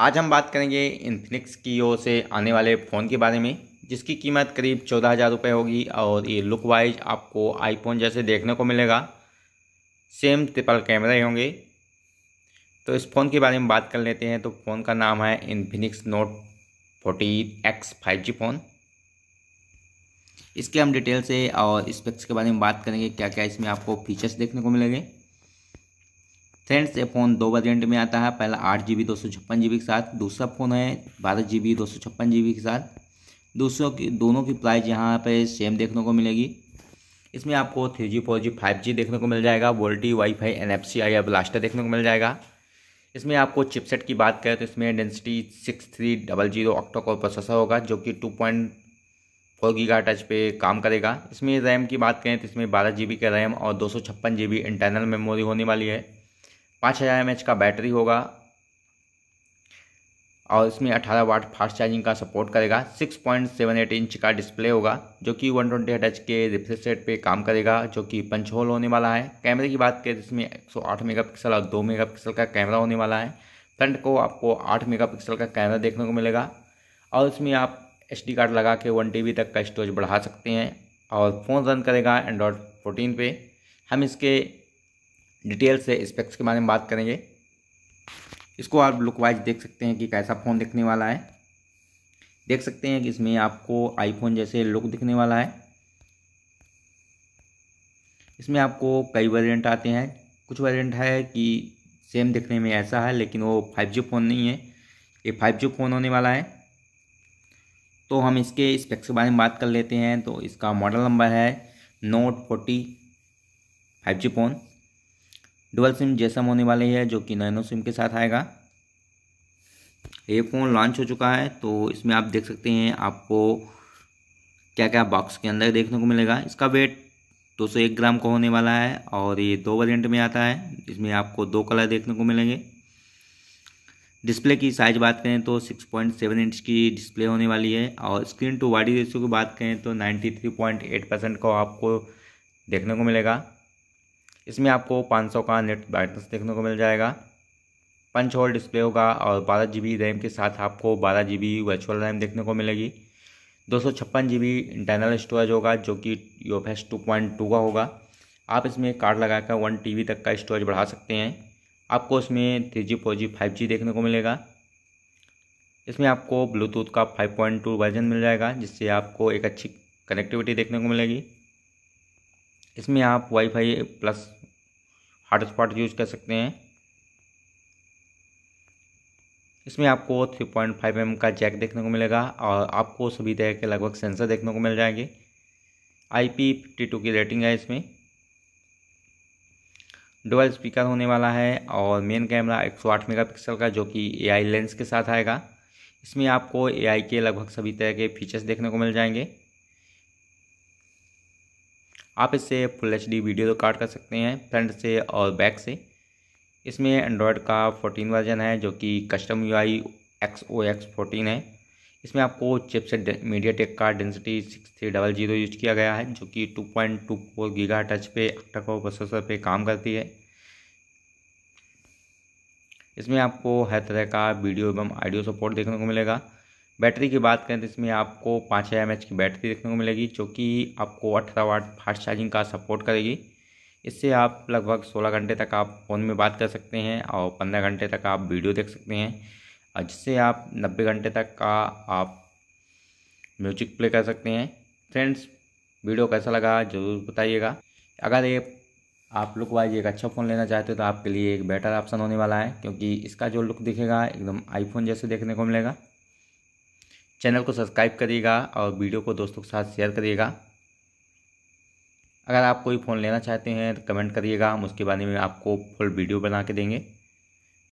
आज हम बात करेंगे इन्फिनिक्स की ओर से आने वाले फ़ोन के बारे में जिसकी कीमत करीब चौदह हज़ार रुपये होगी और ये लुक वाइज आपको आईफोन जैसे देखने को मिलेगा सेम ट्रिपल कैमरे होंगे तो इस फ़ोन के बारे में बात कर लेते हैं तो फ़ोन का नाम है Infinix note fourteen X five G phone इसके हम डिटेल से और स्पेक्स के बारे में बात करेंगे क्या क्या इसमें आपको फीचर्स देखने को मिलेंगे फ्रेंड्स ये फ़ोन दो वेरियंट में आता है पहला आठ जी बी दो सौ छप्पन जी बी के साथ दूसरा फ़ोन है बारह जी बी दो सौ छप्पन जी बी के साथ दूसरों की दोनों की प्राइस यहाँ पे सेम देखने को मिलेगी इसमें आपको three G four G five G देखने को मिल जाएगा VoLTE wifi N F C I या ब्लास्टर देखने को मिल जाएगा इसमें आपको चिपसेट की बात करें तो इसमें Dimensity six three double zero octacore processor होगा जो कि two point four giga touch पे काम करेगा इसमें रैम की बात करें तो इसमें बारह जी बी का रैम और दो सौ छप्पन जी बी इंटरनल मेमोरी होने वाली है पाँच हज़ार एम का बैटरी होगा और इसमें अठारह वाट फास्ट चार्जिंग का सपोर्ट करेगा six point seven eight inch का डिस्प्ले होगा जो कि वन ट्वेंटी एट एच के रिफ्रेश रेट पर काम करेगा जो कि पंच होल होने वाला है कैमरे की बात करें तो इसमें मेगा पिक्सल और दो मेगा पिक्सल का कैमरा होने वाला है फ्रंट को आपको आठ मेगा पिक्सल का कैमरा देखने को मिलेगा और इसमें आप डी कार्ड लगा के वन टी तक का स्टोरेज बढ़ा सकते हैं और फ़ोन रन करेगा एंड्रॉयड फोर्टीन पे हम इसके डिटेल से स्पेक्स के बारे में बात करेंगे इसको आप लुक वाइज देख सकते हैं कि कैसा फ़ोन दिखने वाला है देख सकते हैं कि इसमें आपको आईफोन जैसे लुक दिखने वाला है इसमें आपको कई वेरिएंट आते हैं कुछ वेरिएंट है कि सेम दिखने में ऐसा है लेकिन वो फाइव जी फ़ोन नहीं है ये फाइव जी फ़ोन होने वाला है तो हम इसके स्पेक्स के बारे में बात कर लेते हैं तो इसका मॉडल नंबर है note forty five G phone dual SIM जैसम होने वाली है जो कि नैनो सिम के साथ आएगा ये फ़ोन लॉन्च हो चुका है तो इसमें आप देख सकते हैं आपको क्या क्या बॉक्स के अंदर देखने को मिलेगा इसका वेट 201 ग्राम का होने वाला है और ये दो वेरिएंट में आता है इसमें आपको दो कलर देखने को मिलेंगे डिस्प्ले की साइज बात करें तो 6.7 इंच की डिस्प्ले होने वाली है और स्क्रीन टू वाडी रेशियो की बात करें तो 93.8 परसेंट का आपको देखने को मिलेगा इसमें आपको 500 का नेट ब्राइटनेस देखने को मिल जाएगा पंच होल डिस्प्ले होगा और बारह जी रैम के साथ आपको बारह जी वर्चुअल रैम देखने को मिलेगी दो सौ छप्पन जी बी इंटरनल स्टोरेज होगा जो कि योफेस टू पॉइंट टू का होगा आप इसमें कार्ड लगाकर वन टी बी तक का स्टोरेज बढ़ा सकते हैं आपको इसमें three G four G five G देखने को मिलेगा इसमें आपको ब्लूटूथ का फाइव पॉइंट टू वर्जन मिल जाएगा जिससे आपको एक अच्छी कनेक्टिविटी देखने को मिलेगी इसमें आप वाईफाई प्लस हॉटस्पॉट यूज कर सकते हैं इसमें आपको थ्री पॉइंट फाइव एम का जैक देखने को मिलेगा और आपको सभी तरह के लगभग सेंसर देखने को मिल जाएंगे आई पी फिफ्टी टू की रेटिंग है इसमें डुअल स्पीकर होने वाला है और मेन कैमरा 108 मेगापिक्सल का जो कि एआई लेंस के साथ आएगा इसमें आपको एआई के लगभग सभी तरह के फीचर्स देखने को मिल जाएंगे आप इससे फुल एच वीडियो रिकॉर्ड कर सकते हैं फ्रंट से और बैक से इसमें एंड्रॉयड का फोर्टीन वर्जन है जो कि custom U I X O X fourteen है इसमें आपको से मीडिया टेक का Dimensity six three double zero use किया गया है जो कि two point two four giga touch पे अक्टाकोर प्रोसेसर पे काम करती है इसमें आपको हर तरह का वीडियो एवं आडियो सपोर्ट देखने को मिलेगा बैटरी की बात करें तो इसमें आपको पाँच हज़ार एम की बैटरी देखने को मिलेगी जो कि आपको अठारह वाट फास्ट चार्जिंग का सपोर्ट करेगी इससे आप लगभग सोलह घंटे तक आप फ़ोन में बात कर सकते हैं और पंद्रह घंटे तक आप वीडियो देख सकते हैं जिससे आप नब्बे घंटे तक का आप म्यूजिक प्ले कर सकते हैं फ्रेंड्स वीडियो कैसा लगा ज़रूर बताइएगा अगर ये आप लुक वाइज एक अच्छा फ़ोन लेना चाहते हो तो आपके लिए एक बेटर ऑप्शन होने वाला है क्योंकि इसका जो लुक दिखेगा एकदम आईफोन जैसे देखने को मिलेगा चैनल को सब्सक्राइब करिएगा और वीडियो को दोस्तों के साथ शेयर करिएगा अगर आप कोई फ़ोन लेना चाहते हैं तो कमेंट करिएगा हम उसके बारे में आपको फुल वीडियो बना के देंगे